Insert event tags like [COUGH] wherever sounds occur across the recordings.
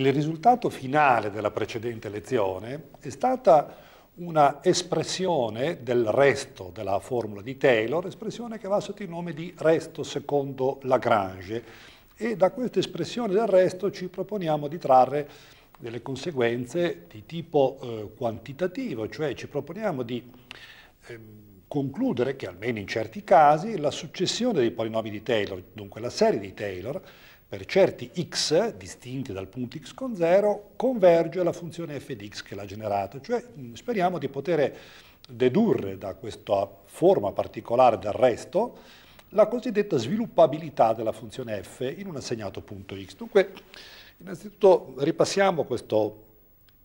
Il risultato finale della precedente lezione è stata una espressione del resto della formula di Taylor, espressione che va sotto il nome di resto secondo Lagrange e da questa espressione del resto ci proponiamo di trarre delle conseguenze di tipo eh, quantitativo, cioè ci proponiamo di eh, concludere che almeno in certi casi la successione dei polinomi di Taylor, dunque la serie di Taylor, per certi x distinti dal punto x con 0 converge la funzione f di x che l'ha generata, cioè mm, speriamo di poter dedurre da questa forma particolare del resto la cosiddetta sviluppabilità della funzione f in un assegnato punto x. Dunque, innanzitutto ripassiamo questo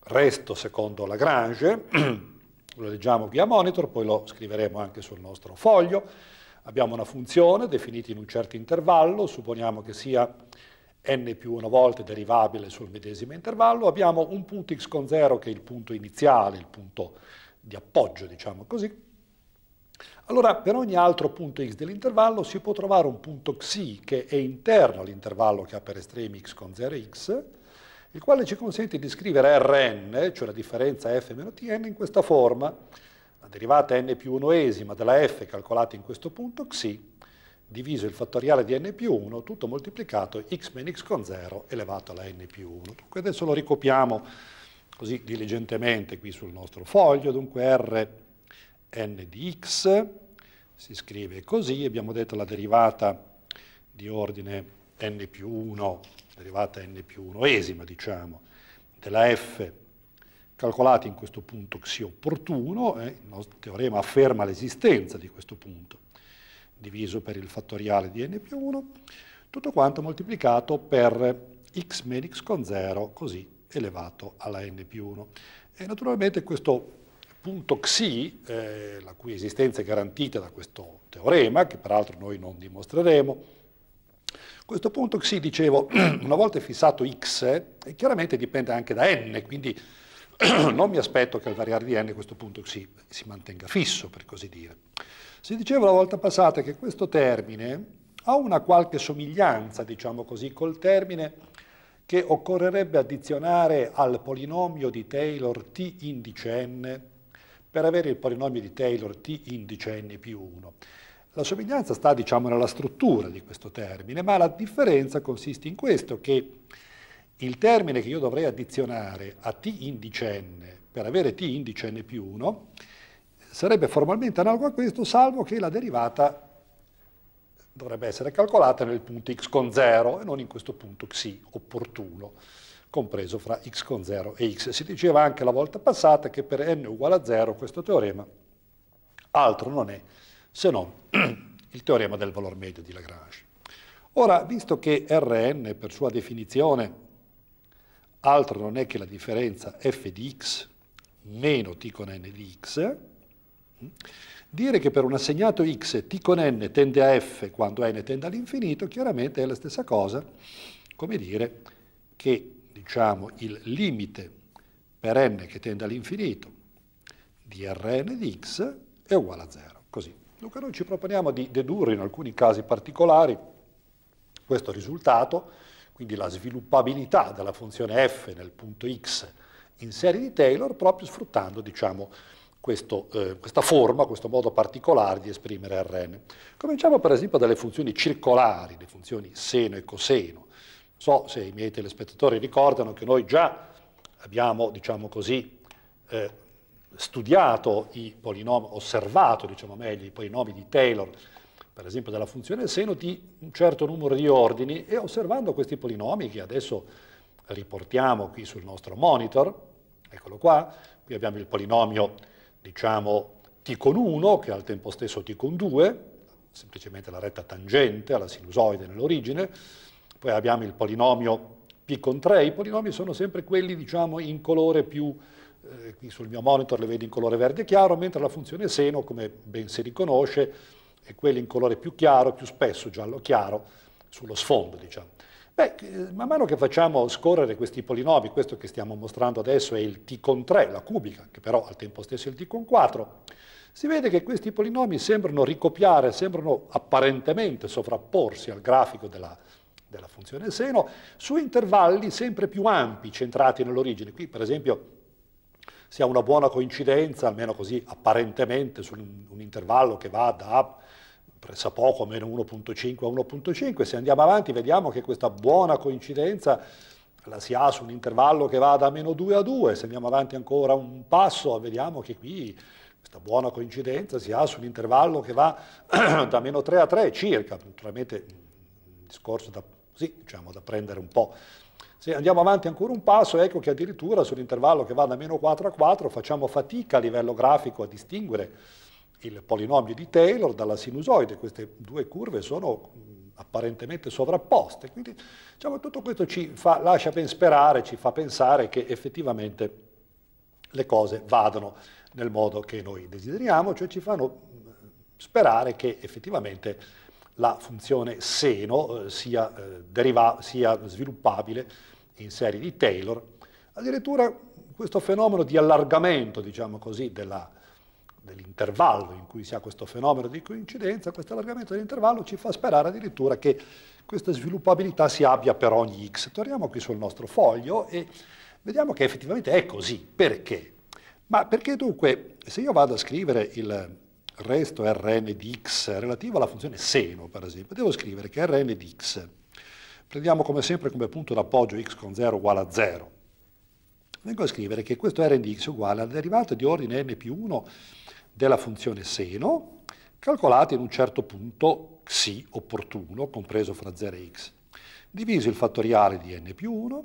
resto secondo Lagrange, [CLEARS THROAT] lo leggiamo qui a monitor, poi lo scriveremo anche sul nostro foglio. Abbiamo una funzione definita in un certo intervallo, supponiamo che sia n più 1 volte derivabile sul medesimo intervallo, abbiamo un punto x con 0 che è il punto iniziale, il punto di appoggio, diciamo così. Allora, per ogni altro punto x dell'intervallo si può trovare un punto xi che è interno all'intervallo che ha per estremi x con 0 e x, il quale ci consente di scrivere Rn, cioè la differenza f Tn, in questa forma. La derivata n più 1 esima della f calcolata in questo punto, xi, diviso il fattoriale di n più 1, tutto moltiplicato x meno x con 0 elevato alla n più 1. Dunque adesso lo ricopiamo così diligentemente qui sul nostro foglio, dunque r n di x si scrive così, abbiamo detto la derivata di ordine n più 1, derivata n più 1esima diciamo, della f calcolati in questo punto xi opportuno, eh, il teorema afferma l'esistenza di questo punto, diviso per il fattoriale di n più 1, tutto quanto moltiplicato per x meno x con 0, così elevato alla n più 1. E naturalmente questo punto xi, eh, la cui esistenza è garantita da questo teorema, che peraltro noi non dimostreremo, questo punto xi, dicevo, [CLEARS THROAT] una volta fissato x, eh, chiaramente dipende anche da n, quindi [CLEARS THROAT] non mi aspetto che il variare di n a questo punto si, si mantenga fisso, per così dire. Si diceva la volta passata che questo termine ha una qualche somiglianza, diciamo così, col termine che occorrerebbe addizionare al polinomio di Taylor t indice n per avere il polinomio di Taylor t indice n più 1. La somiglianza sta, diciamo, nella struttura di questo termine, ma la differenza consiste in questo, che il termine che io dovrei addizionare a t n per avere t n più 1 sarebbe formalmente analogo a questo, salvo che la derivata dovrebbe essere calcolata nel punto x con 0 e non in questo punto xi opportuno, compreso fra x con 0 e x. Si diceva anche la volta passata che per n uguale a 0 questo teorema altro non è se non [CLEARS THROAT] il teorema del valore medio di Lagrange. Ora, visto che Rn per sua definizione altro non è che la differenza f di x meno t con n di x. Dire che per un assegnato x t con n tende a f quando n tende all'infinito, chiaramente è la stessa cosa, come dire che diciamo, il limite per n che tende all'infinito di rn di x è uguale a 0. Così. Dunque noi ci proponiamo di dedurre in alcuni casi particolari questo risultato, quindi la sviluppabilità della funzione f nel punto x in serie di Taylor proprio sfruttando diciamo, questo, eh, questa forma, questo modo particolare di esprimere Rn. Cominciamo per esempio dalle funzioni circolari, le funzioni seno e coseno. Non so se i miei telespettatori ricordano che noi già abbiamo, diciamo così, eh, studiato i polinomi, osservato diciamo meglio, i polinomi di Taylor per esempio della funzione seno di un certo numero di ordini e osservando questi polinomi che adesso riportiamo qui sul nostro monitor, eccolo qua, qui abbiamo il polinomio diciamo t con 1 che è al tempo stesso t con 2, semplicemente la retta tangente alla sinusoide nell'origine, poi abbiamo il polinomio p con 3, i polinomi sono sempre quelli diciamo in colore più, eh, qui sul mio monitor le vedo in colore verde chiaro, mentre la funzione seno come ben si riconosce e quelli in colore più chiaro, più spesso giallo chiaro, sullo sfondo, diciamo. Beh, eh, man mano che facciamo scorrere questi polinomi, questo che stiamo mostrando adesso è il t con 3, la cubica, che però al tempo stesso è il t con 4, si vede che questi polinomi sembrano ricopiare, sembrano apparentemente sovrapporsi al grafico della, della funzione seno su intervalli sempre più ampi, centrati nell'origine. Qui, per esempio, si ha una buona coincidenza, almeno così apparentemente, su un, un intervallo che va da presa poco, meno 1.5 a 1.5, se andiamo avanti vediamo che questa buona coincidenza la si ha su un intervallo che va da meno 2 a 2, se andiamo avanti ancora un passo vediamo che qui questa buona coincidenza si ha su un intervallo che va [CLEARS THROAT] da meno 3 a 3 circa, naturalmente un mm, discorso da, sì, diciamo, da prendere un po'. Se andiamo avanti ancora un passo, ecco che addirittura sull'intervallo che va da meno 4 a 4 facciamo fatica a livello grafico a distinguere il polinomio di Taylor dalla sinusoide, queste due curve sono apparentemente sovrapposte, quindi diciamo, tutto questo ci fa, lascia ben sperare, ci fa pensare che effettivamente le cose vadano nel modo che noi desideriamo, cioè ci fanno sperare che effettivamente la funzione seno eh, sia, eh, deriva, sia sviluppabile in serie di Taylor. Addirittura questo fenomeno di allargamento, diciamo così, della, dell'intervallo in cui si ha questo fenomeno di coincidenza, questo allargamento dell'intervallo ci fa sperare addirittura che questa sviluppabilità si abbia per ogni x. Torniamo qui sul nostro foglio e vediamo che effettivamente è così. Perché? Ma perché dunque, se io vado a scrivere il resto Rn di x relativo alla funzione seno, per esempio, devo scrivere che Rn di x, prendiamo come sempre come punto d'appoggio x con 0 uguale a 0, vengo a scrivere che questo Rn di x è uguale alla derivata di ordine n più 1 della funzione seno, calcolati in un certo punto xi opportuno, compreso fra 0 e x, diviso il fattoriale di n più 1,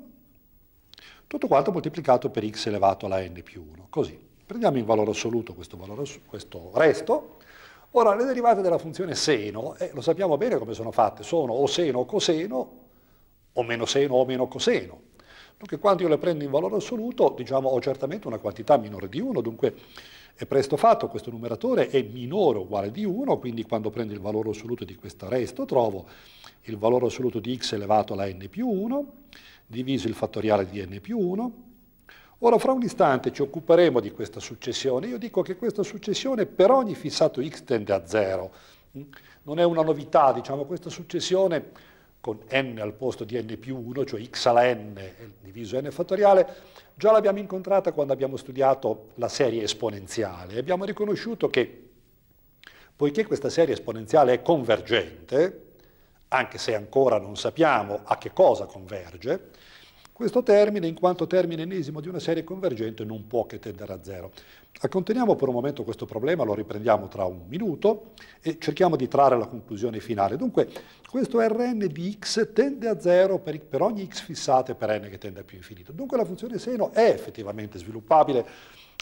tutto quanto moltiplicato per x elevato alla n più 1, così. Prendiamo in valore assoluto questo, valore, questo resto, Ora, le derivate della funzione seno, eh, lo sappiamo bene come sono fatte, sono o seno o coseno, o meno seno o meno coseno. Dunque, quando io le prendo in valore assoluto, diciamo, ho certamente una quantità minore di 1, dunque è presto fatto, questo numeratore è minore o uguale di 1, quindi quando prendo il valore assoluto di questo resto trovo il valore assoluto di x elevato alla n più 1, diviso il fattoriale di n più 1. Ora fra un istante ci occuperemo di questa successione. Io dico che questa successione per ogni fissato x tende a 0. Non è una novità, diciamo, questa successione con n al posto di n più 1, cioè x alla n diviso n fattoriale, Già l'abbiamo incontrata quando abbiamo studiato la serie esponenziale e abbiamo riconosciuto che poiché questa serie esponenziale è convergente, anche se ancora non sappiamo a che cosa converge, questo termine, in quanto termine ennesimo di una serie convergente, non può che tendere a zero. Acconteniamo per un momento questo problema, lo riprendiamo tra un minuto e cerchiamo di trarre la conclusione finale. Dunque, questo Rn di x tende a zero per, per ogni x fissate per n che tende a più infinito. Dunque la funzione seno è effettivamente sviluppabile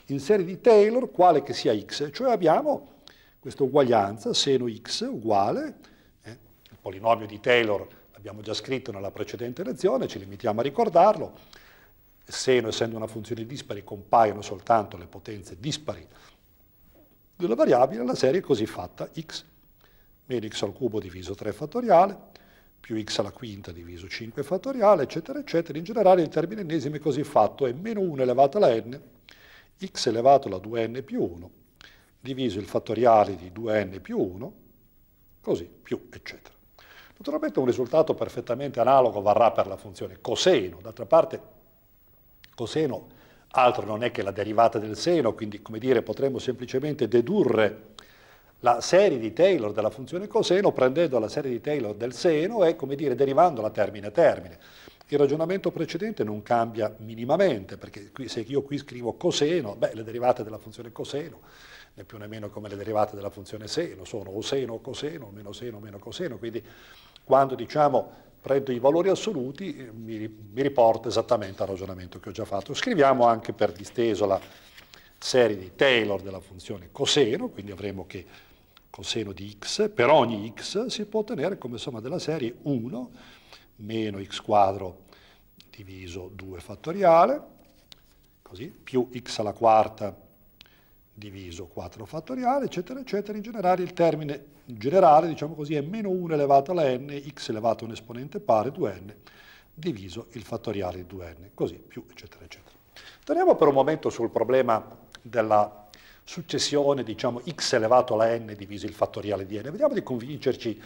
in serie di Taylor, quale che sia x, cioè abbiamo questa uguaglianza, seno x uguale, eh, il polinomio di Taylor abbiamo già scritto nella precedente lezione, ci limitiamo a ricordarlo. Seno, essendo una funzione dispari, compaiono soltanto le potenze dispari della variabile, la serie è così fatta x meno x al cubo diviso 3 fattoriale, più x alla quinta diviso 5 fattoriale, eccetera, eccetera. In generale il termine ennesimo è così fatto, è meno 1 elevato alla n, x elevato alla 2n più 1, diviso il fattoriale di 2n più 1, così, più, eccetera. Naturalmente un risultato perfettamente analogo varrà per la funzione coseno, d'altra parte coseno altro non è che la derivata del seno, quindi come dire potremmo semplicemente dedurre la serie di Taylor della funzione coseno prendendo la serie di Taylor del seno e come dire derivandola termine a termine. Il ragionamento precedente non cambia minimamente, perché qui, se io qui scrivo coseno, beh, le derivate della funzione coseno né più né meno come le derivate della funzione seno, sono o seno o coseno, o meno seno o meno coseno, quindi quando diciamo prendo i valori assoluti eh, mi, mi riporta esattamente al ragionamento che ho già fatto. Scriviamo anche per disteso la serie di Taylor della funzione coseno, quindi avremo che coseno di x per ogni x si può ottenere come somma della serie 1 meno x quadro diviso 2 fattoriale, così, più x alla quarta diviso 4 fattoriale, eccetera, eccetera. In generale il termine generale, diciamo così, è meno 1 elevato alla n, x elevato a un esponente pari, 2n, diviso il fattoriale di 2n, così, più, eccetera, eccetera. Torniamo per un momento sul problema della successione, diciamo, x elevato alla n diviso il fattoriale di n. Vediamo di convincerci,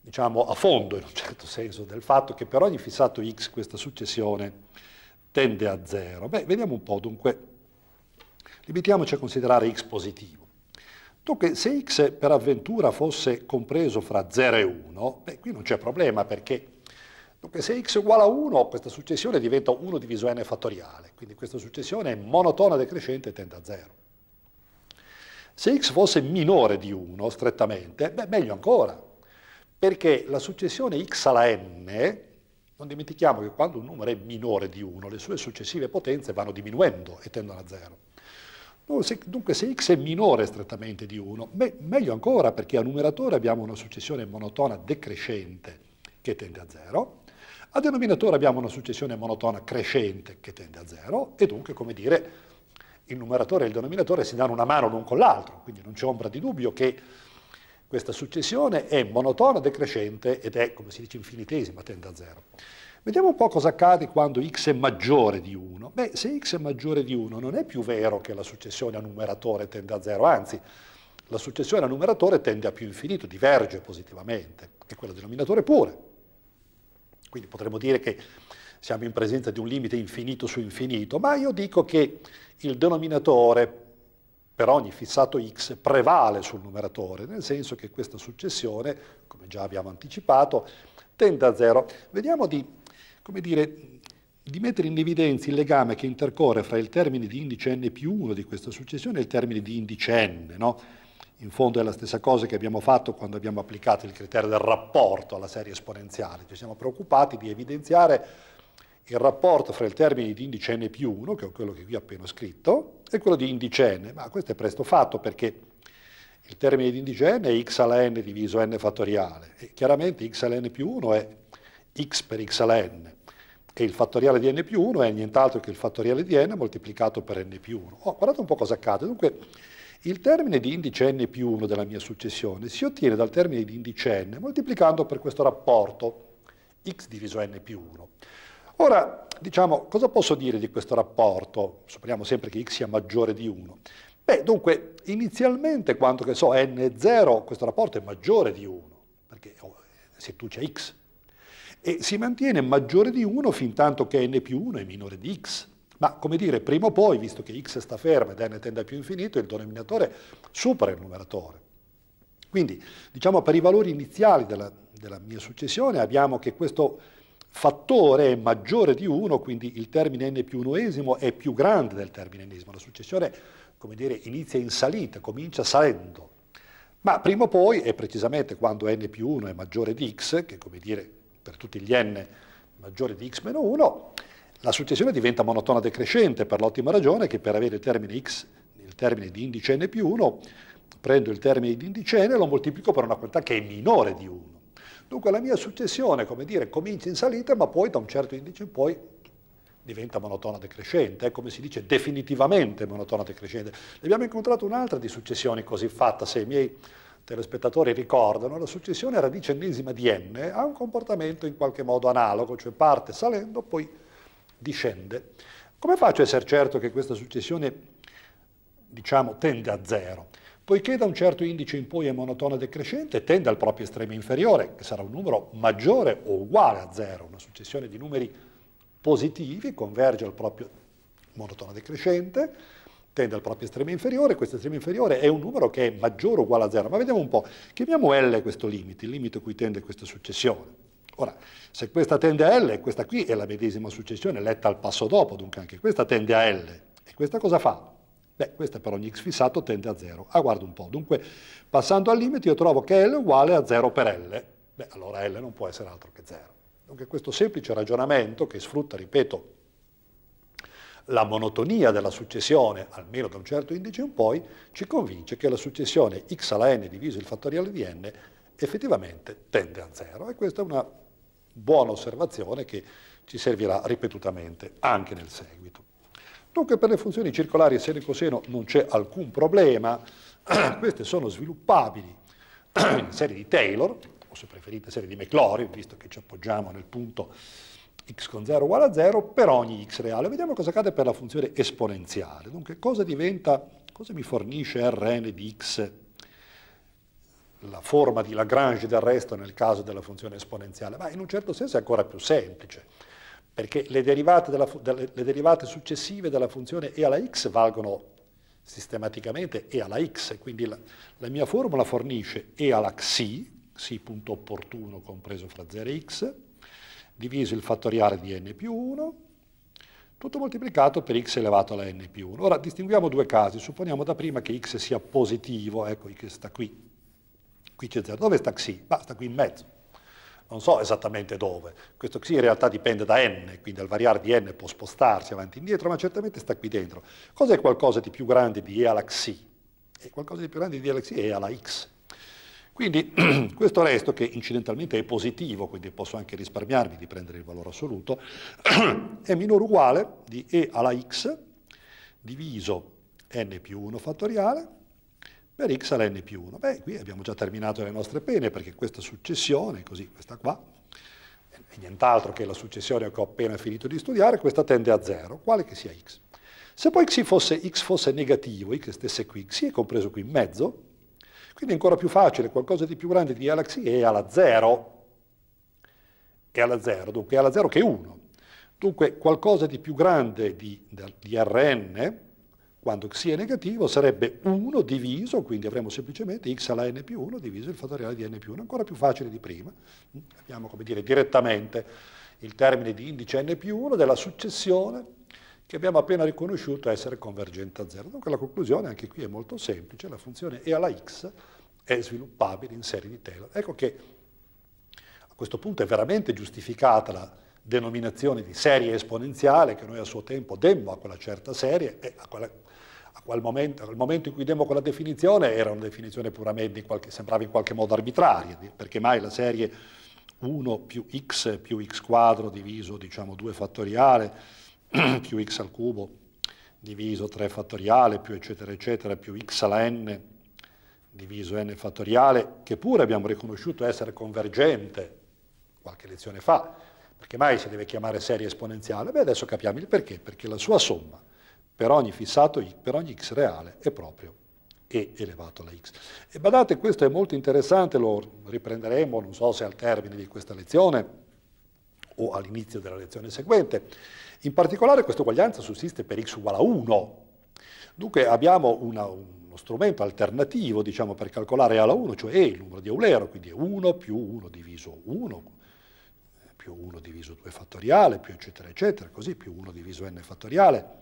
diciamo, a fondo, in un certo senso, del fatto che per ogni fissato x questa successione tende a 0. Beh, vediamo un po', dunque, Limitiamoci a considerare x positivo. Dunque, se x per avventura fosse compreso fra 0 e 1, beh, qui non c'è problema perché dunque, se x è uguale a 1, questa successione diventa 1 diviso n fattoriale, quindi questa successione è monotona decrescente e tende a 0. Se x fosse minore di 1 strettamente, beh, meglio ancora, perché la successione x alla n, non dimentichiamo che quando un numero è minore di 1, le sue successive potenze vanno diminuendo e tendono a 0. Oh, dunque se x è minore strettamente di 1, meglio ancora perché a numeratore abbiamo una successione monotona decrescente che tende a 0, a denominatore abbiamo una successione monotona crescente che tende a 0 e dunque, come dire, il numeratore e il denominatore si danno una mano l'un con l'altro, quindi non c'è ombra di dubbio che questa successione è monotona decrescente ed è, come si dice, infinitesima, tende a 0. Vediamo un po' cosa accade quando x è maggiore di 1. Beh, se x è maggiore di 1 non è più vero che la successione a numeratore tende a 0, anzi, la successione a numeratore tende a più infinito, diverge positivamente, e quella a denominatore pure. Quindi potremmo dire che siamo in presenza di un limite infinito su infinito, ma io dico che il denominatore per ogni fissato x prevale sul numeratore, nel senso che questa successione, come già abbiamo anticipato, tende a 0. Vediamo di come dire, di mettere in evidenza il legame che intercorre fra il termine di indice n più 1 di questa successione e il termine di indice n. No? In fondo è la stessa cosa che abbiamo fatto quando abbiamo applicato il criterio del rapporto alla serie esponenziale. Ci siamo preoccupati di evidenziare il rapporto fra il termine di indice n più 1, che è quello che vi ho appena scritto, e quello di indice n. Ma questo è presto fatto perché il termine di indice n è x alla n diviso n fattoriale. E chiaramente x alla n più 1 è x per x alla n e il fattoriale di n più 1 è nient'altro che il fattoriale di n moltiplicato per n più 1. Oh, guardate un po' cosa accade. Dunque, il termine di indice n più 1 della mia successione si ottiene dal termine di indice n moltiplicando per questo rapporto x diviso n più 1. Ora, diciamo, cosa posso dire di questo rapporto? Supponiamo sempre che x sia maggiore di 1. Beh, dunque, inizialmente, quanto che so, n è 0, questo rapporto è maggiore di 1, perché oh, se tu c'è x, e si mantiene maggiore di 1 fin tanto che n più 1 è minore di x. Ma come dire, prima o poi, visto che x sta fermo ed n tende a più infinito, il denominatore supera il numeratore. Quindi, diciamo, per i valori iniziali della, della mia successione abbiamo che questo fattore è maggiore di 1, quindi il termine n più 1esimo è più grande del termine enesimo. La successione, come dire, inizia in salita, comincia salendo. Ma prima o poi, e precisamente quando n più 1 è maggiore di x, che come dire per tutti gli n maggiore di x meno 1, la successione diventa monotona decrescente per l'ottima ragione che per avere il termine x, il termine di indice n più 1, prendo il termine di indice n e lo moltiplico per una quantità che è minore di 1. Dunque la mia successione, come dire, comincia in salita, ma poi da un certo indice in poi diventa monotona decrescente, è come si dice definitivamente monotona decrescente. Ne abbiamo incontrato un'altra di successioni così fatta, se i miei telespettatori ricordano, la successione radicellesima di n ha un comportamento in qualche modo analogo, cioè parte salendo, poi discende. Come faccio a essere certo che questa successione, diciamo, tende a zero? Poiché da un certo indice in poi è monotona decrescente, tende al proprio estremo inferiore, che sarà un numero maggiore o uguale a zero. Una successione di numeri positivi converge al proprio monotona decrescente, tende al proprio estremo inferiore, questo estremo inferiore è un numero che è maggiore o uguale a 0, ma vediamo un po', chiamiamo L questo limite, il limite a cui tende questa successione. Ora, se questa tende a L, questa qui è la medesima successione letta al passo dopo, dunque anche questa tende a L. E questa cosa fa? Beh, questa per ogni x fissato tende a 0. Ah, guarda un po', dunque passando al limite io trovo che L è uguale a 0 per L. Beh, allora L non può essere altro che 0. Dunque questo semplice ragionamento che sfrutta, ripeto, la monotonia della successione, almeno da un certo indice in poi, ci convince che la successione x alla n diviso il fattoriale di n effettivamente tende a zero. E questa è una buona osservazione che ci servirà ripetutamente anche nel seguito. Dunque per le funzioni circolari seno e coseno non c'è alcun problema, [CLEARS THROAT] queste sono sviluppabili [CLEARS THROAT] in serie di Taylor, o se preferite serie di Maclaurin, visto che ci appoggiamo nel punto x con 0 uguale a 0 per ogni x reale. Vediamo cosa accade per la funzione esponenziale. Dunque, cosa diventa, cosa mi fornisce Rn di x, la forma di Lagrange del resto nel caso della funzione esponenziale? Ma in un certo senso è ancora più semplice, perché le derivate, della, delle, le derivate successive della funzione e alla x valgono sistematicamente e alla x, quindi la, la mia formula fornisce e alla xi, xi punto opportuno compreso fra 0 e x, diviso il fattoriale di n più 1, tutto moltiplicato per x elevato alla n più 1. Ora distinguiamo due casi, supponiamo da prima che x sia positivo, ecco x sta qui, qui c'è 0, dove sta xi? Ma sta qui in mezzo. Non so esattamente dove, questo xi in realtà dipende da n, quindi al variare di n può spostarsi avanti e indietro, ma certamente sta qui dentro. Cos'è qualcosa di più grande di e alla xi? È qualcosa di più grande di e alla xi è alla x, quindi [CLEARS THROAT] questo resto, che incidentalmente è positivo, quindi posso anche risparmiarmi di prendere il valore assoluto, [CLEARS THROAT] è minore o uguale di e alla x diviso n più 1 fattoriale per x alla n più 1. Beh, qui abbiamo già terminato le nostre pene perché questa successione, così questa qua, è nient'altro che la successione che ho appena finito di studiare, questa tende a 0, quale che sia x. Se poi x fosse, x fosse negativo, x stesse qui, x è compreso qui in mezzo, quindi è ancora più facile, qualcosa di più grande di Galaxy è alla 0, è alla 0, dunque è alla 0 che 1. Dunque qualcosa di più grande di, di Rn, quando xi è negativo, sarebbe 1 diviso, quindi avremo semplicemente x alla n più 1 diviso il fattoriale di n più 1, ancora più facile di prima. Abbiamo, come dire, direttamente il termine di indice n più 1 della successione che abbiamo appena riconosciuto essere convergente a zero. Dunque la conclusione anche qui è molto semplice, la funzione E alla x è sviluppabile in serie di Taylor. Ecco che a questo punto è veramente giustificata la denominazione di serie esponenziale che noi a suo tempo demmo a quella certa serie e a quella, a quel momento, al momento in cui demmo quella definizione era una definizione puramente, qualche, sembrava in qualche modo arbitraria, perché mai la serie 1 più x più x quadro diviso diciamo 2 fattoriale [CLEARS THROAT] più x al cubo diviso 3 fattoriale più eccetera eccetera più x alla n diviso n fattoriale, che pure abbiamo riconosciuto essere convergente qualche lezione fa, perché mai si deve chiamare serie esponenziale? Beh, adesso capiamo il perché, perché la sua somma per ogni fissato y, per ogni x reale è proprio e elevato alla x. E badate, questo è molto interessante, lo riprenderemo, non so se al termine di questa lezione o all'inizio della lezione seguente, in particolare questa uguaglianza sussiste per x uguale a 1. Dunque abbiamo una, uno strumento alternativo diciamo, per calcolare a la 1, cioè E, il numero di Eulero, quindi è 1 più 1 diviso 1, più 1 diviso 2 fattoriale, più eccetera eccetera, così più 1 diviso n fattoriale.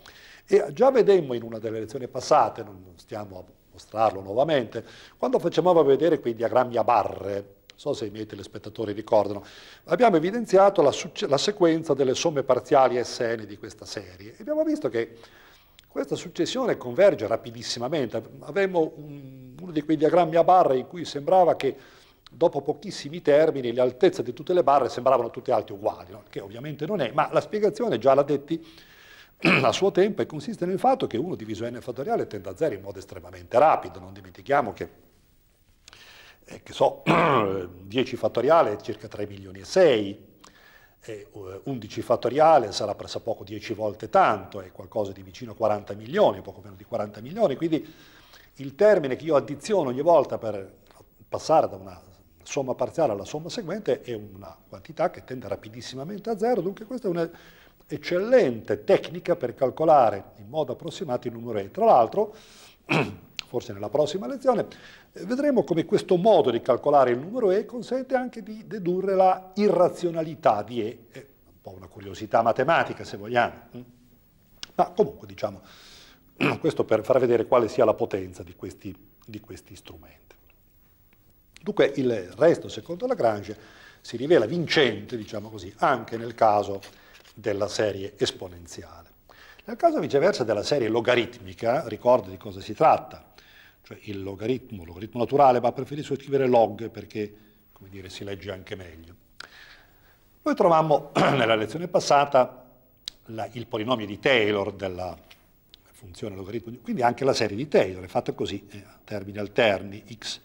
E già vedemmo in una delle lezioni passate, non stiamo a mostrarlo nuovamente, quando facevamo vedere quei diagrammi a barre, non so se i miei telespettatori ricordano, abbiamo evidenziato la, la sequenza delle somme parziali SN di questa serie e abbiamo visto che questa successione converge rapidissimamente. Avremmo un, uno di quei diagrammi a barre in cui sembrava che dopo pochissimi termini le altezze di tutte le barre sembravano tutte alte uguali, no? che ovviamente non è, ma la spiegazione già l'ha detti [CLEARS THROAT] a suo tempo e consiste nel fatto che 1 diviso n fattoriale tende a 0 in modo estremamente rapido, non dimentichiamo che eh, che so, 10 [CLEARS THROAT] fattoriale è circa 3 milioni e 6, 11 eh, fattoriale sarà presso poco 10 volte tanto, è qualcosa di vicino a 40 milioni, poco meno di 40 milioni, quindi il termine che io addiziono ogni volta per passare da una somma parziale alla somma seguente è una quantità che tende rapidissimamente a zero, dunque questa è un'eccellente tecnica per calcolare in modo approssimato i numeri. Tra l'altro [CLEARS THROAT] forse nella prossima lezione, eh, vedremo come questo modo di calcolare il numero E consente anche di dedurre la irrazionalità di E, è un po' una curiosità matematica se vogliamo, mm. ma comunque diciamo [CLEARS THROAT] questo per far vedere quale sia la potenza di questi, di questi strumenti. Dunque il resto, secondo Lagrange, si rivela vincente, diciamo così, anche nel caso della serie esponenziale. Nel caso viceversa della serie logaritmica, ricordo di cosa si tratta cioè il logaritmo, logaritmo naturale, ma preferisco scrivere log perché come dire, si legge anche meglio. Poi trovammo [CLEARS THROAT] nella lezione passata la, il polinomio di Taylor della funzione logaritmo, quindi anche la serie di Taylor è fatta così, eh, a termini alterni, x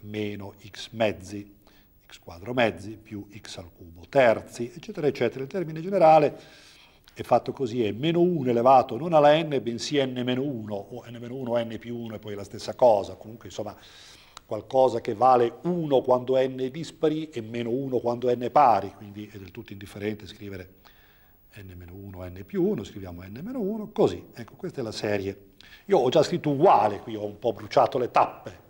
meno x mezzi, x quadro mezzi più x al cubo terzi, eccetera, eccetera. Il termine generale è fatto così, è meno 1 elevato non alla n, bensì n-1, o n-1, n più 1 è poi la stessa cosa, comunque insomma qualcosa che vale 1 quando n è dispari e meno 1 quando n è pari, quindi è del tutto indifferente scrivere n-1, n più 1, scriviamo n-1, così, ecco questa è la serie. Io ho già scritto uguale qui, ho un po' bruciato le tappe,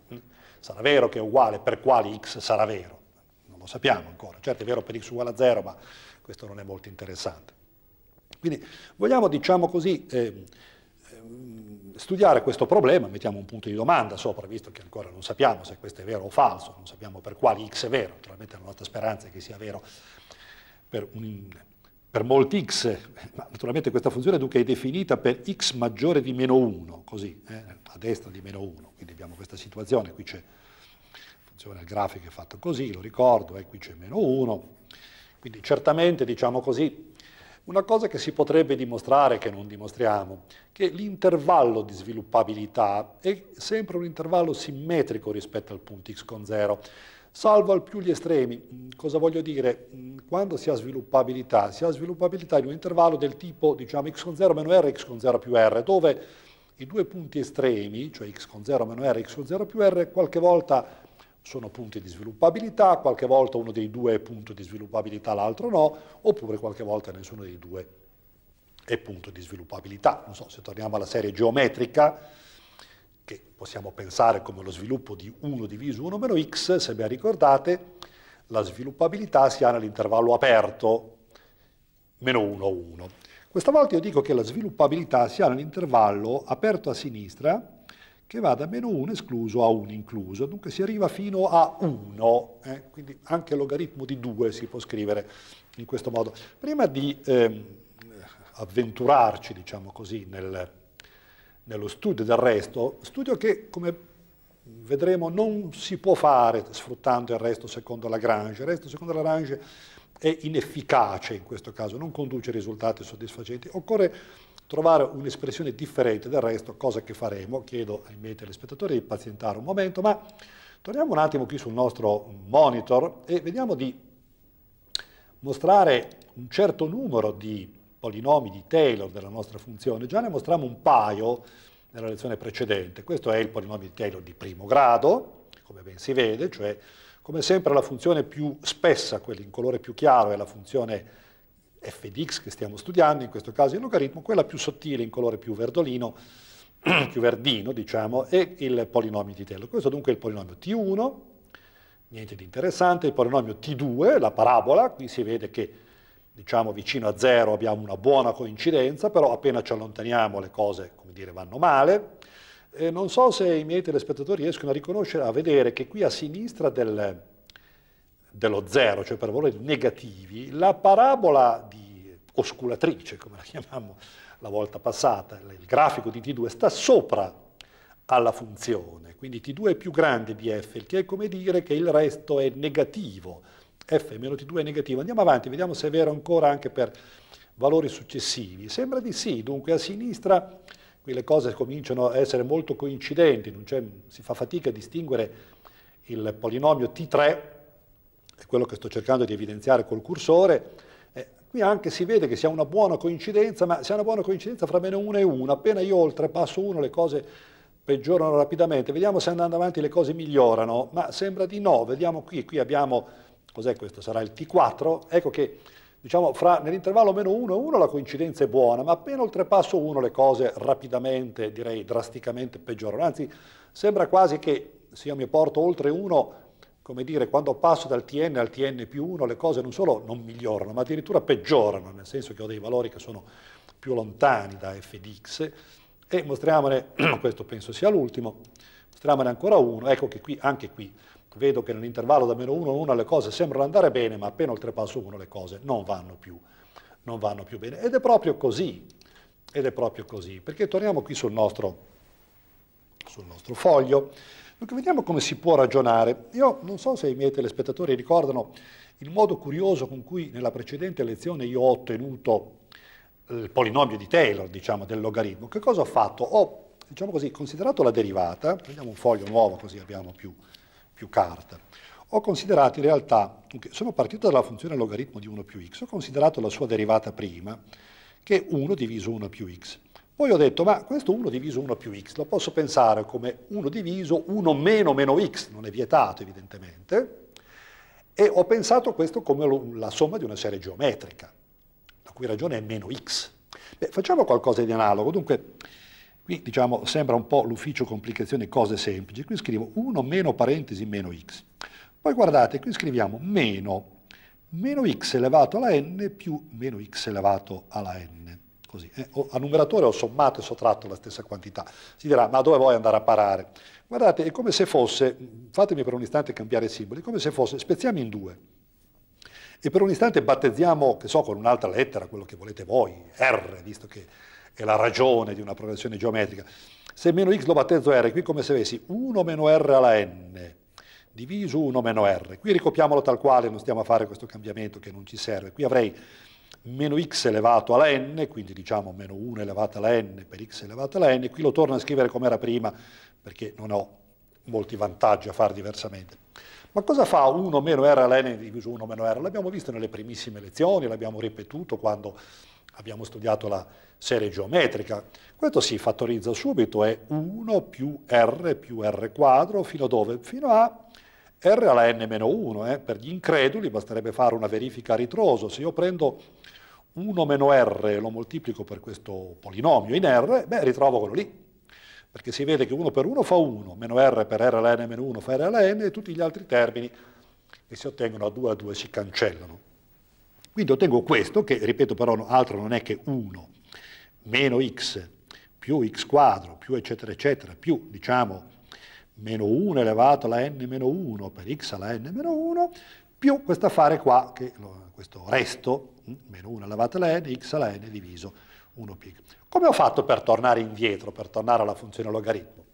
sarà vero che è uguale per quali x sarà vero, non lo sappiamo ancora, certo è vero per x uguale a 0, ma questo non è molto interessante. Quindi vogliamo, diciamo così, eh, eh, studiare questo problema, mettiamo un punto di domanda sopra, visto che ancora non sappiamo se questo è vero o falso, non sappiamo per quali x è vero, naturalmente la nostra speranza è che sia vero per, un, per molti x, eh, ma naturalmente questa funzione dunque è definita per x maggiore di meno 1, così, eh, a destra di meno 1, quindi abbiamo questa situazione, qui c'è funzione il grafico è fatto così, lo ricordo, e eh, qui c'è meno 1, quindi certamente diciamo così una cosa che si potrebbe dimostrare, che non dimostriamo, che l'intervallo di sviluppabilità è sempre un intervallo simmetrico rispetto al punto x con 0, salvo al più gli estremi. Mm, cosa voglio dire? Mm, quando si ha sviluppabilità, si ha sviluppabilità in un intervallo del tipo, diciamo, x con 0 meno r, x con 0 più r, dove i due punti estremi, cioè x con 0 meno r, x con 0 più r, qualche volta sono punti di sviluppabilità, qualche volta uno dei due è punto di sviluppabilità, l'altro no, oppure qualche volta nessuno dei due è punto di sviluppabilità. Non so, se torniamo alla serie geometrica, che possiamo pensare come lo sviluppo di 1 diviso 1 meno x, se ben ricordate, la sviluppabilità si ha nell'intervallo aperto, meno 1, 1. Questa volta io dico che la sviluppabilità si ha nell'intervallo aperto a sinistra, che va da meno 1 escluso a 1 incluso, dunque si arriva fino a 1, eh? quindi anche il logaritmo di 2 si può scrivere in questo modo. Prima di eh, avventurarci, diciamo così, nel, nello studio del resto, studio che come vedremo non si può fare sfruttando il resto secondo Lagrange, il resto secondo Lagrange è inefficace in questo caso, non conduce risultati soddisfacenti, occorre trovare un'espressione differente del resto, cosa che faremo. Chiedo ai miei telespettatori di pazientare un momento, ma torniamo un attimo qui sul nostro monitor e vediamo di mostrare un certo numero di polinomi di Taylor della nostra funzione. Già ne mostriamo un paio nella lezione precedente. Questo è il polinomio di Taylor di primo grado, come ben si vede, cioè come sempre la funzione più spessa, quella in colore più chiaro, è la funzione f di x che stiamo studiando, in questo caso il logaritmo, quella più sottile in colore più verdolino, [CLEARS THROAT] più verdino, diciamo, è il polinomio di Taylor. Questo dunque è il polinomio T1, niente di interessante, il polinomio T2, la parabola, qui si vede che diciamo vicino a zero abbiamo una buona coincidenza, però appena ci allontaniamo le cose, come dire, vanno male. E eh, non so se i miei telespettatori riescono a riconoscere, a vedere che qui a sinistra del, dello zero, cioè per valori negativi, la parabola di osculatrice, come la chiamiamo la volta passata, il grafico di T2 sta sopra alla funzione, quindi T2 è più grande di f, il che è come dire che il resto è negativo, f meno T2 è negativo. Andiamo avanti, vediamo se è vero ancora anche per valori successivi. Sembra di sì, dunque a sinistra qui le cose cominciano a essere molto coincidenti, si fa fatica a distinguere il polinomio T3 è quello che sto cercando di evidenziare col cursore, eh, qui anche si vede che sia una buona coincidenza, ma sia una buona coincidenza fra meno 1 e 1, appena io oltrepasso 1 le cose peggiorano rapidamente, vediamo se andando avanti le cose migliorano, ma sembra di no, vediamo qui, qui abbiamo, cos'è questo, sarà il T4, ecco che diciamo, fra, nell'intervallo meno 1 e 1 la coincidenza è buona, ma appena oltrepasso 1 le cose rapidamente, direi drasticamente peggiorano, anzi sembra quasi che se io mi porto oltre 1 come dire, quando passo dal TN al TN più 1 le cose non solo non migliorano, ma addirittura peggiorano, nel senso che ho dei valori che sono più lontani da f di x, e mostriamone, [CLEARS THROAT] questo penso sia l'ultimo, mostriamone ancora uno, ecco che qui, anche qui, vedo che nell'intervallo da meno 1 a 1 le cose sembrano andare bene, ma appena oltrepasso 1 le cose non vanno più, non vanno più bene. Ed è proprio così, ed è proprio così, perché torniamo qui sul nostro, sul nostro foglio, Dunque vediamo come si può ragionare. Io non so se i miei telespettatori ricordano il modo curioso con cui nella precedente lezione io ho ottenuto eh, il polinomio di Taylor, diciamo, del logaritmo. Che cosa ho fatto? Ho, diciamo così, considerato la derivata, prendiamo un foglio nuovo così abbiamo più, più carta, ho considerato in realtà, sono partito dalla funzione logaritmo di 1 più x, ho considerato la sua derivata prima, che è 1 diviso 1 più x. Poi ho detto, ma questo 1 diviso 1 più x lo posso pensare come 1 diviso 1 meno meno x, non è vietato evidentemente, e ho pensato questo come la somma di una serie geometrica, la cui ragione è meno x. Beh, facciamo qualcosa di analogo, dunque qui diciamo sembra un po' l'ufficio complicazioni cose semplici, qui scrivo 1 meno parentesi meno x, poi guardate qui scriviamo meno meno x elevato alla n più meno x elevato alla n così, eh, a numeratore ho sommato e sottratto la stessa quantità, si dirà ma dove vuoi andare a parare? Guardate, è come se fosse, fatemi per un istante cambiare simboli, è come se fosse, spezziamo in due e per un istante battezziamo, che so, con un'altra lettera, quello che volete voi, R, visto che è la ragione di una progressione geometrica, se meno x lo battezzo r, qui come se avessi 1 meno r alla n diviso 1 meno r. Qui ricopiamolo tal quale, non stiamo a fare questo cambiamento che non ci serve. Qui avrei meno x elevato alla n, quindi diciamo meno 1 elevato alla n per x elevato alla n, qui lo torno a scrivere come era prima perché non ho molti vantaggi a far diversamente. Ma cosa fa 1 meno r alla n diviso 1 meno r? L'abbiamo visto nelle primissime lezioni, l'abbiamo ripetuto quando abbiamo studiato la serie geometrica. Questo si fattorizza subito, è 1 più r più r quadro, fino a dove? Fino a r alla n meno 1. Eh? Per gli increduli basterebbe fare una verifica a ritroso. Se io prendo 1 meno r lo moltiplico per questo polinomio in r, beh, ritrovo quello lì. Perché si vede che 1 per 1 fa 1, meno r per r alla n meno 1 fa r alla n, e tutti gli altri termini che si ottengono a 2 a 2 si cancellano. Quindi ottengo questo, che ripeto però altro non è che 1 meno x più x quadro più eccetera eccetera più diciamo meno 1 elevato alla n meno 1 per x alla n meno 1 più questo affare qua, che, questo resto, mm, meno 1 elevata alla n, x alla n diviso 1 π. Come ho fatto per tornare indietro, per tornare alla funzione logaritmo?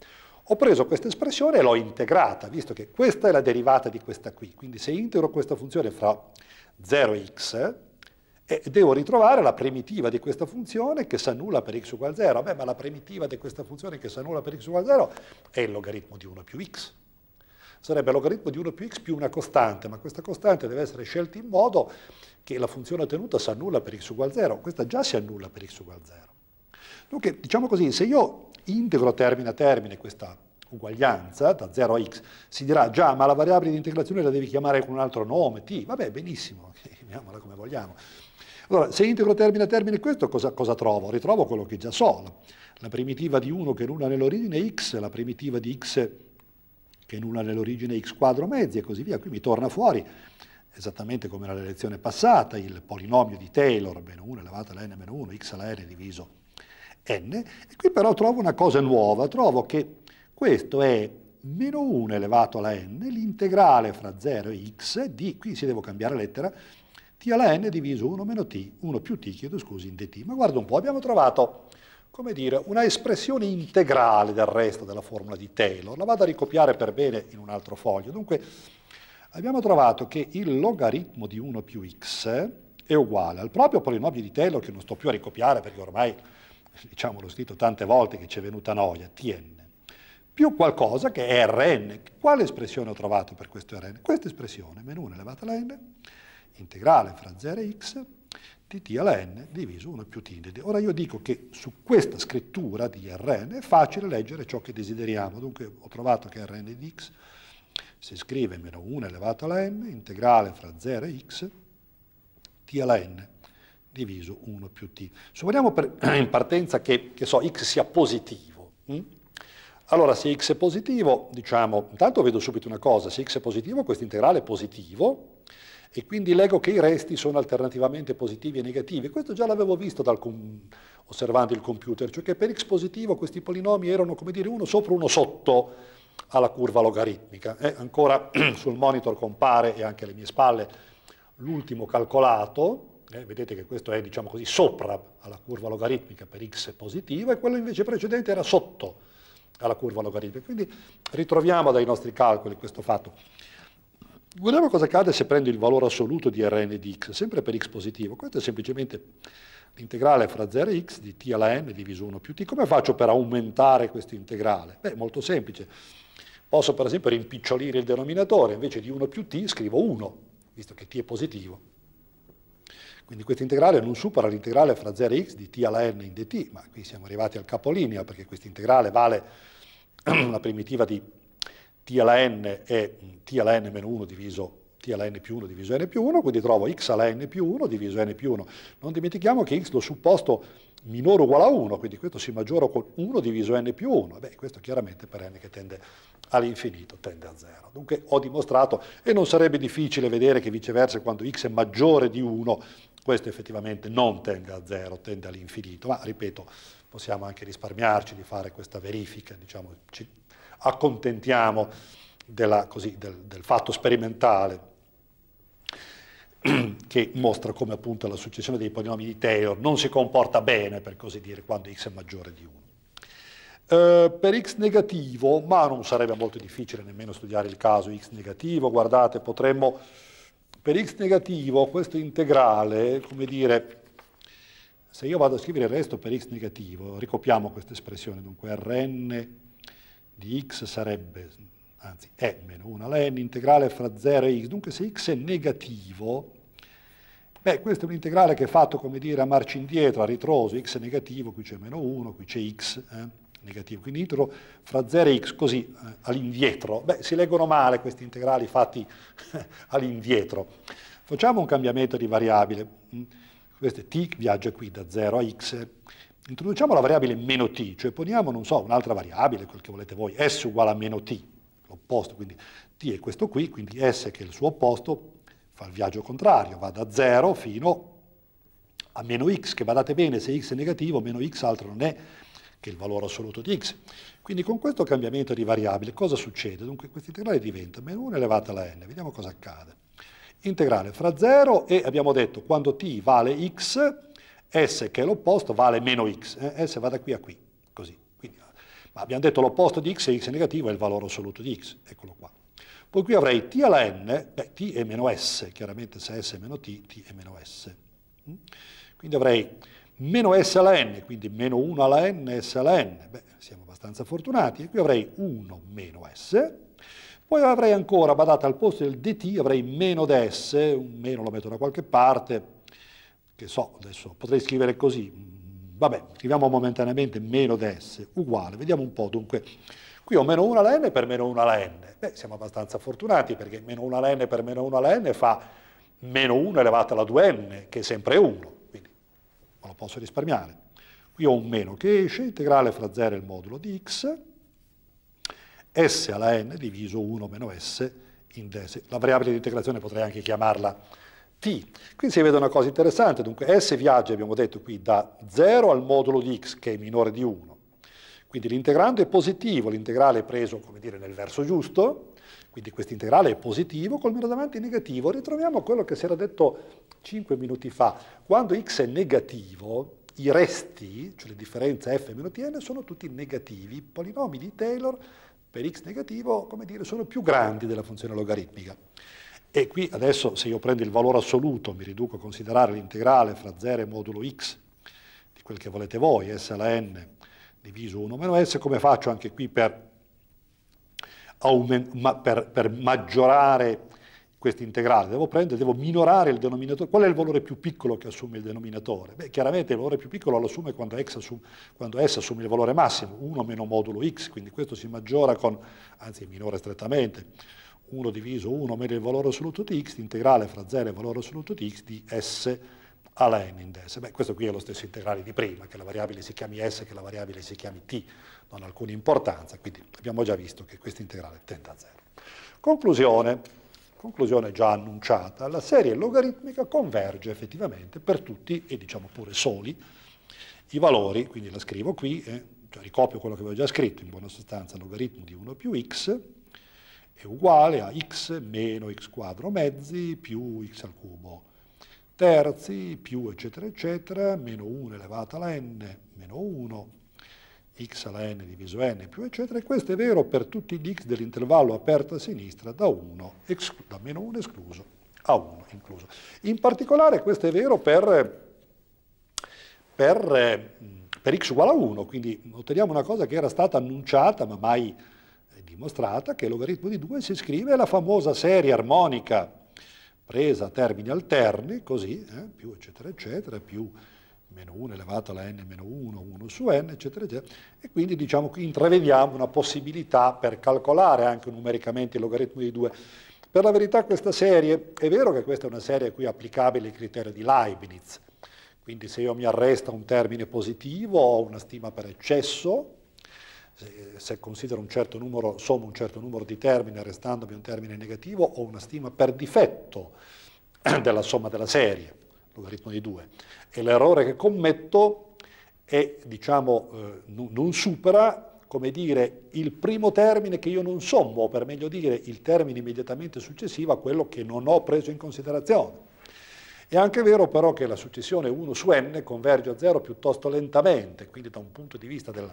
Ho preso questa espressione e l'ho integrata, visto che questa è la derivata di questa qui. Quindi se integro questa funzione fra 0 e x, e devo ritrovare la primitiva di questa funzione che si annulla per x uguale a 0. Beh, ma la primitiva di questa funzione che si annulla per x uguale a 0 è il logaritmo di 1 più x sarebbe logaritmo di 1 più x più una costante, ma questa costante deve essere scelta in modo che la funzione ottenuta si annulla per x uguale 0, questa già si annulla per x uguale 0. Dunque, diciamo così, se io integro termine a termine questa uguaglianza da 0 a x, si dirà già, ma la variabile di integrazione la devi chiamare con un altro nome, t, vabbè, benissimo, [LAUGHS] chiamiamola come vogliamo. Allora, se integro termine a termine questo, cosa, cosa trovo? Ritrovo quello che già so, la, primitiva di 1 che è nulla nell'origine x, la primitiva di x che nulla nell'origine x quadro mezzi e così via. Qui mi torna fuori, esattamente come era la lezione passata, il polinomio di Taylor, meno 1 elevato alla n meno 1, x alla n diviso n. E qui però trovo una cosa nuova, trovo che questo è meno 1 elevato alla n, l'integrale fra 0 e x di, qui si devo cambiare lettera, t alla n diviso 1 meno t, 1 più t, chiedo scusi, in dt. Ma guarda un po', abbiamo trovato come dire, una espressione integrale del resto della formula di Taylor. La vado a ricopiare per bene in un altro foglio. Dunque, abbiamo trovato che il logaritmo di 1 più x è uguale al proprio polinomio di Taylor, che non sto più a ricopiare perché ormai, diciamo, l'ho scritto tante volte che ci è venuta noia, Tn, più qualcosa che è Rn. Quale espressione ho trovato per questo Rn? Questa espressione, meno 1 elevata alla n, integrale fra 0 e x, di t alla n diviso 1 più t. Ora io dico che su questa scrittura di Rn è facile leggere ciò che desideriamo, dunque ho trovato che Rn di x si scrive meno 1 elevato alla n integrale fra 0 e x t alla n diviso 1 più t. Supponiamo per, [CLEARS THROAT] in partenza che, che so, x sia positivo. Hm? Allora, se x è positivo, diciamo, intanto vedo subito una cosa, se x è positivo, questo integrale è positivo, e quindi leggo che i resti sono alternativamente positivi e negativi. Questo già l'avevo visto osservando il computer, cioè che per x positivo questi polinomi erano come dire uno sopra uno sotto alla curva logaritmica. Eh, ancora [CLEARS THROAT] sul monitor compare e anche alle mie spalle l'ultimo calcolato, eh, vedete che questo è diciamo così sopra alla curva logaritmica per x positivo e quello invece precedente era sotto alla curva logaritmica. Quindi ritroviamo dai nostri calcoli questo fatto. Guardiamo cosa accade se prendo il valore assoluto di Rn di x, sempre per x positivo. Questo è semplicemente l'integrale fra 0 e x di t alla n diviso 1 più t. Come faccio per aumentare questo integrale? Beh, molto semplice. Posso per esempio rimpicciolire il denominatore, invece di 1 più t scrivo 1, visto che t è positivo. Quindi questo integrale non supera l'integrale fra 0 e x di t alla n in dt, ma qui siamo arrivati al capolinea perché questo integrale vale la [CLEARS THROAT] primitiva di TLN è TLN-1 diviso TLN più 1 diviso n più 1, quindi trovo x alla n più 1 diviso n più 1. Non dimentichiamo che x lo supposto minore o uguale a 1, quindi questo si maggiore con 1 diviso n più 1. Beh, questo chiaramente per n che tende all'infinito, tende a 0. Dunque ho dimostrato, e non sarebbe difficile vedere che viceversa quando x è maggiore di 1, questo effettivamente non tende a 0, tende all'infinito, ma ripeto, possiamo anche risparmiarci di fare questa verifica, diciamo, ci accontentiamo della, così, del, del fatto sperimentale [CLEARS THROAT] che mostra come appunto la successione dei polinomi di Taylor non si comporta bene, per così dire, quando x è maggiore di 1. Uh, eh, per x negativo, ma non sarebbe molto difficile nemmeno studiare il caso x negativo, guardate, potremmo, per x negativo questo integrale, come dire, se io vado a scrivere il resto per x negativo, ricopiamo questa espressione, dunque rn di x sarebbe, anzi è meno 1 alla n, integrale fra 0 e x. Dunque se x è negativo, beh, questo è un integrale che è fatto, come dire, a marcia indietro, a ritroso, x è negativo, qui c'è meno 1, qui c'è x eh, negativo. Quindi integro fra 0 e x così eh, all'indietro. Beh, si leggono male questi integrali fatti [LAUGHS] all'indietro. Facciamo un cambiamento di variabile. Mm? Questo è t viaggia qui da 0 a x introduciamo la variabile meno t, cioè poniamo, non so, un'altra variabile, quel che volete voi, s uguale a meno t, l'opposto, quindi t è questo qui, quindi s che è il suo opposto fa il viaggio contrario, va da 0 fino a meno x, che badate bene, se x è negativo, meno x altro non è che il valore assoluto di x. Quindi con questo cambiamento di variabile cosa succede? Dunque questa integrale diventa meno 1 elevata alla n, vediamo cosa accade. Integrale fra 0 e abbiamo detto quando t vale x, S che è l'opposto vale meno x, eh? S va da qui a qui, così. Quindi, ma abbiamo detto l'opposto di x e x è negativo è il valore assoluto di x, eccolo qua. Poi qui avrei t alla n, beh, t è meno s, chiaramente se s è meno t, t è meno s. Mm? Quindi avrei meno s alla n, quindi meno 1 alla n, s alla n, beh, siamo abbastanza fortunati, e qui avrei 1 meno s, poi avrei ancora, badate, al posto del dt avrei meno ds, un meno lo metto da qualche parte, che so, adesso potrei scrivere così, mm, vabbè, scriviamo momentaneamente meno ds uguale, vediamo un po', dunque, qui ho meno 1 alla n per meno 1 alla n, beh, siamo abbastanza fortunati perché meno 1 alla n per meno 1 alla n fa meno 1 elevato alla 2n, che è sempre 1, quindi me lo posso risparmiare. Qui ho un meno che esce, integrale fra 0 e il modulo di x, s alla n diviso 1 meno s in ds. La variabile di integrazione potrei anche chiamarla t. Qui si vede una cosa interessante, dunque S viaggia, abbiamo detto qui, da 0 al modulo di x che è minore di 1. Quindi l'integrando è positivo, l'integrale è preso, come dire, nel verso giusto, quindi questo integrale è positivo, col meno davanti è negativo. Ritroviamo quello che si era detto 5 minuti fa. Quando x è negativo, i resti, cioè le differenze f meno tn, sono tutti negativi. I polinomi di Taylor per x negativo, come dire, sono più grandi della funzione logaritmica. E qui adesso se io prendo il valore assoluto, mi riduco a considerare l'integrale fra 0 e modulo x di quel che volete voi, s alla n diviso 1 meno s, come faccio anche qui per, ma per, per maggiorare questo integrale? Devo prendere, devo minorare il denominatore. Qual è il valore più piccolo che assume il denominatore? Beh, chiaramente il valore più piccolo lo assume quando, assume, quando s assume il valore massimo, 1 meno modulo x, quindi questo si maggiora con, anzi minore strettamente, 1 diviso 1 meno il valore assoluto di x, l'integrale fra 0 e il valore assoluto di x di s alla n in s. Beh, questo qui è lo stesso integrale di prima, che la variabile si chiami s, che la variabile si chiami t, non ha alcuna importanza, quindi abbiamo già visto che questo integrale tende a 0. Conclusione, conclusione già annunciata, la serie logaritmica converge effettivamente per tutti e diciamo pure soli i valori, quindi la scrivo qui, eh, cioè ricopio quello che avevo già scritto, in buona sostanza logaritmo di 1 più x è uguale a x meno x quadro mezzi più x al cubo terzi più eccetera eccetera meno 1 elevata alla n meno 1 x alla n diviso n più eccetera e questo è vero per tutti gli x dell'intervallo aperto a sinistra da, 1, da meno 1 escluso a 1 incluso. In particolare questo è vero per, per, mm, per x uguale a 1, quindi otteniamo una cosa che era stata annunciata ma mai dimostrata che logaritmo di 2 si scrive la famosa serie armonica presa a termini alterni, così, eh, più eccetera eccetera, più meno 1 elevato alla n meno 1, 1 su n, eccetera, eccetera. E quindi diciamo che intravediamo una possibilità per calcolare anche numericamente il logaritmo di 2. Per la verità questa serie, è vero che questa è una serie a cui è applicabile il criterio di Leibniz, quindi se io mi arresta un termine positivo ho una stima per eccesso, eh, se considero un certo numero, sommo un certo numero di termini restandomi un termine negativo, ho una stima per difetto [CLEARS THROAT] della somma della serie, logaritmo di 2. E l'errore che commetto è, diciamo, eh, non supera, come dire, il primo termine che io non sommo, o per meglio dire, il termine immediatamente successivo a quello che non ho preso in considerazione. È anche vero però che la successione 1 su n converge a 0 piuttosto lentamente, quindi da un punto di vista del,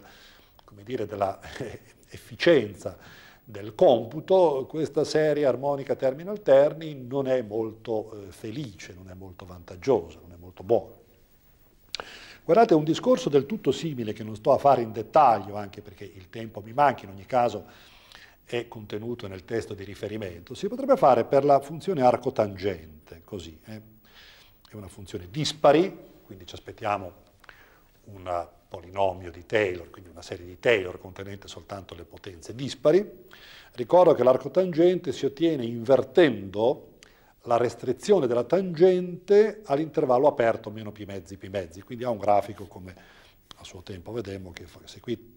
come dire, della eh, efficienza del computo, questa serie armonica termini alterni non è molto eh, felice, non è molto vantaggiosa, non è molto buona. Guardate, un discorso del tutto simile che non sto a fare in dettaglio, anche perché il tempo mi manca, in ogni caso è contenuto nel testo di riferimento, si potrebbe fare per la funzione arcotangente, così. Eh? È una funzione dispari, quindi ci aspettiamo una polinomio di Taylor, quindi una serie di Taylor contenente soltanto le potenze dispari. Ricordo che l'arco tangente si ottiene invertendo la restrizione della tangente all'intervallo aperto meno pi mezzi pi mezzi, quindi ha un grafico come a suo tempo vedemmo che se qui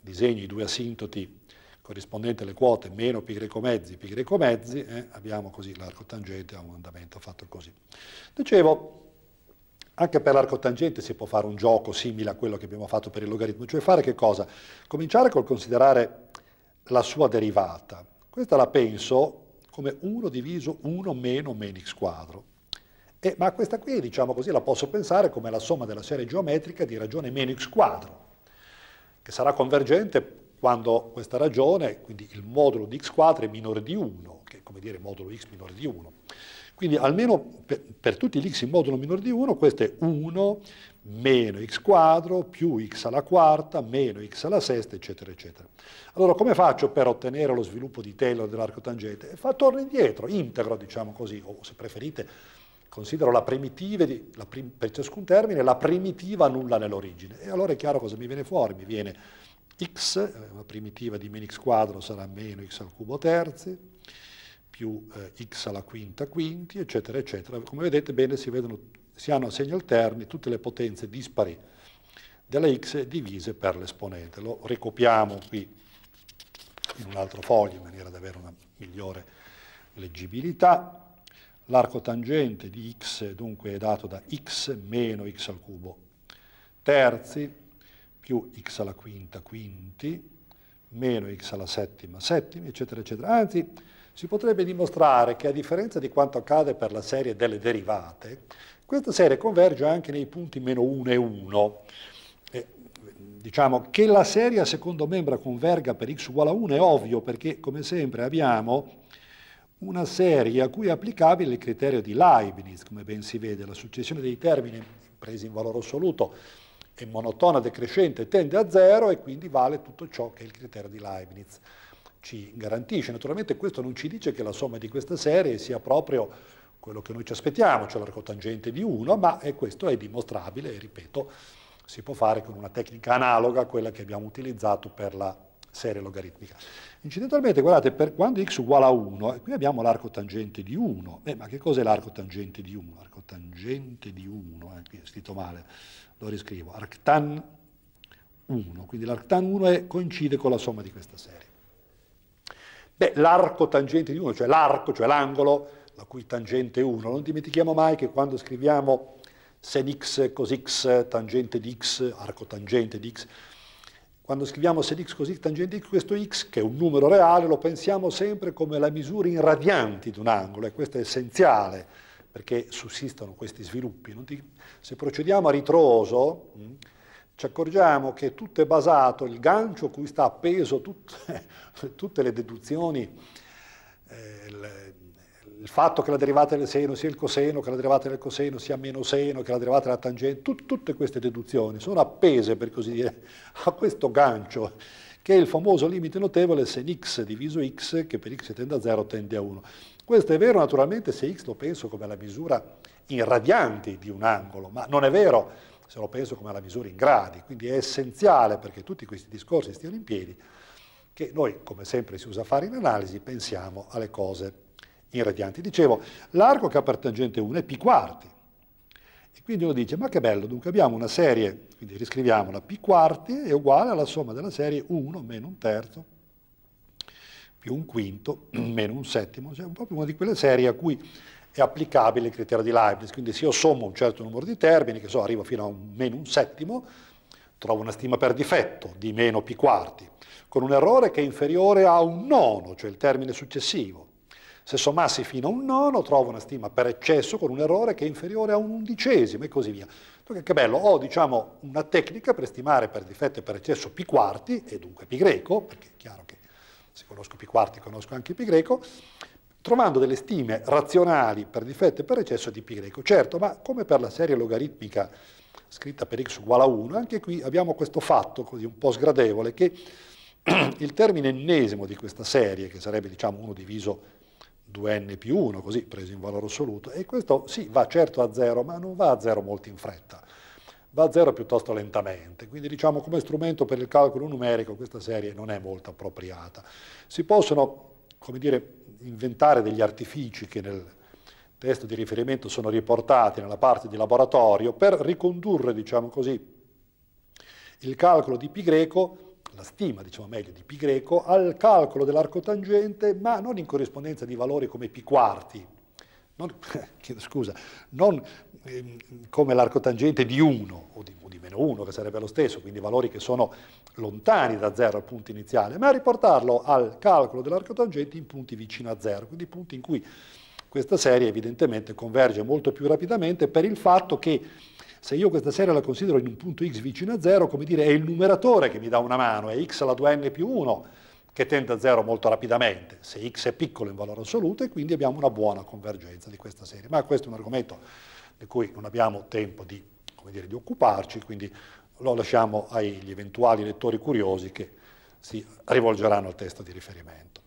disegni i due asintoti corrispondenti alle quote meno pi greco mezzi pi greco mezzi, eh, abbiamo così l'arco tangente ha un andamento fatto così. Dicevo, anche per l'arco tangente si può fare un gioco simile a quello che abbiamo fatto per il logaritmo, cioè fare che cosa? Cominciare col considerare la sua derivata. Questa la penso come 1 diviso 1 meno meno x quadro. E, eh, ma questa qui, diciamo così, la posso pensare come la somma della serie geometrica di ragione meno x quadro, che sarà convergente quando questa ragione, quindi il modulo di x quadro è minore di 1, che è come dire modulo x minore di 1. Quindi almeno per, per tutti gli x in modulo minore di 1, questo è 1 meno x quadro più x alla quarta meno x alla sesta, eccetera, eccetera. Allora come faccio per ottenere lo sviluppo di Taylor dell'arco tangente? Fa, torno indietro, integro, diciamo così, o se preferite, considero la primitiva, di, la prim, per ciascun termine, la primitiva nulla nell'origine. E allora è chiaro cosa mi viene fuori, mi viene x, eh, la primitiva di meno x quadro sarà meno x al cubo terzi, più eh, x alla quinta quinti, eccetera, eccetera. Come vedete bene si, vedono, si hanno a segni alterni tutte le potenze dispari della x divise per l'esponente. Lo ricopiamo qui in un altro foglio in maniera da avere una migliore leggibilità. L'arco tangente di x dunque è dato da x meno x al cubo terzi più x alla quinta quinti meno x alla settima settimi, eccetera, eccetera. Anzi, si potrebbe dimostrare che a differenza di quanto accade per la serie delle derivate, questa serie converge anche nei punti meno 1 e 1. E, eh, diciamo che la serie a secondo membro converga per x uguale a 1 è ovvio perché come sempre abbiamo una serie a cui è applicabile il criterio di Leibniz, come ben si vede, la successione dei termini presi in valore assoluto è monotona decrescente, tende a zero e quindi vale tutto ciò che è il criterio di Leibniz ci garantisce. Naturalmente questo non ci dice che la somma di questa serie sia proprio quello che noi ci aspettiamo, cioè l'arco tangente di 1, ma è questo è dimostrabile e ripeto, si può fare con una tecnica analoga a quella che abbiamo utilizzato per la serie logaritmica. Incidentalmente, guardate, per, quando x uguale a 1, qui abbiamo l'arco tangente di 1. Eh, ma che cos'è l'arco tangente di 1? L'arco tangente di 1, eh, qui è scritto male, lo riscrivo, arctan 1, quindi l'arctan 1 è, coincide con la somma di questa serie. Beh, l'arco tangente di 1, cioè l'arco, cioè l'angolo, la cui tangente è 1. Non dimentichiamo mai che quando scriviamo sen x cos x tangente di x, arco tangente di x, quando scriviamo sen x cos x tangente di x, questo x, che è un numero reale, lo pensiamo sempre come la misura in radianti di un angolo, e questo è essenziale perché sussistono questi sviluppi. Ti... Se procediamo a ritroso, mm, ci accorgiamo che tutto è basato, il gancio cui sta appeso tutte, [LAUGHS] tutte le deduzioni, eh, il, il, fatto che la derivata del seno sia il coseno, che la derivata del coseno sia meno seno, che la derivata della tangente, tut, tutte queste deduzioni sono appese, per così dire, [LAUGHS] a questo gancio, che è il famoso limite notevole se in x diviso x, che per x tende a 0, tende a 1. Questo è vero naturalmente se x lo penso come la misura in radianti di un angolo, ma non è vero se lo penso come alla misura in gradi, quindi è essenziale perché tutti questi discorsi stiano in piedi, che noi, come sempre si usa fare in analisi, pensiamo alle cose in radianti. Dicevo, l'arco che ha per tangente 1 è pi quarti, e quindi uno dice, ma che bello, dunque abbiamo una serie, quindi riscriviamola, pi quarti è uguale alla somma della serie 1 meno un terzo, più un quinto, meno un settimo, cioè un po' più una di quelle serie a cui è applicabile il criterio di Leibniz. Quindi se io sommo un certo numero di termini, che so, arrivo fino a un, meno un settimo, trovo una stima per difetto di meno pi quarti, con un errore che è inferiore a un nono, cioè il termine successivo. Se sommassi fino a un nono, trovo una stima per eccesso con un errore che è inferiore a un undicesimo e così via. Dunque, che bello, ho diciamo, una tecnica per stimare per difetto e per eccesso pi quarti, e dunque pi greco, perché è chiaro che se conosco pi quarti conosco anche pi greco, trovando delle stime razionali per difetto e per eccesso di π greco. Certo, ma come per la serie logaritmica scritta per x uguale a 1, anche qui abbiamo questo fatto così un po' sgradevole che [CLEARS THROAT] il termine ennesimo di questa serie, che sarebbe diciamo 1 diviso 2n più 1, così preso in valore assoluto, e questo sì va certo a 0, ma non va a 0 molto in fretta, va a 0 piuttosto lentamente, quindi diciamo come strumento per il calcolo numerico questa serie non è molto appropriata. Si possono, come dire, inventare degli artifici che nel testo di riferimento sono riportati nella parte di laboratorio per ricondurre, diciamo così, il calcolo di π greco, la stima, diciamo meglio, di π greco al calcolo dell'arco tangente, ma non in corrispondenza di valori come π quarti, non, [LAUGHS] scusa, non Ehm, come l'arco tangente di 1 o di, o di meno 1, che sarebbe lo stesso, quindi valori che sono lontani da 0 al punto iniziale, ma a riportarlo al calcolo dell'arco tangente in punti vicino a 0, quindi punti in cui questa serie evidentemente converge molto più rapidamente per il fatto che se io questa serie la considero in un punto x vicino a 0, come dire, è il numeratore che mi dà una mano, è x alla 2n più 1 che tende a 0 molto rapidamente, se x è piccolo in valore assoluto e quindi abbiamo una buona convergenza di questa serie. Ma questo è un argomento di cui non abbiamo tempo di, dire, di occuparci, quindi lo lasciamo agli eventuali lettori curiosi che si rivolgeranno al testo di riferimento.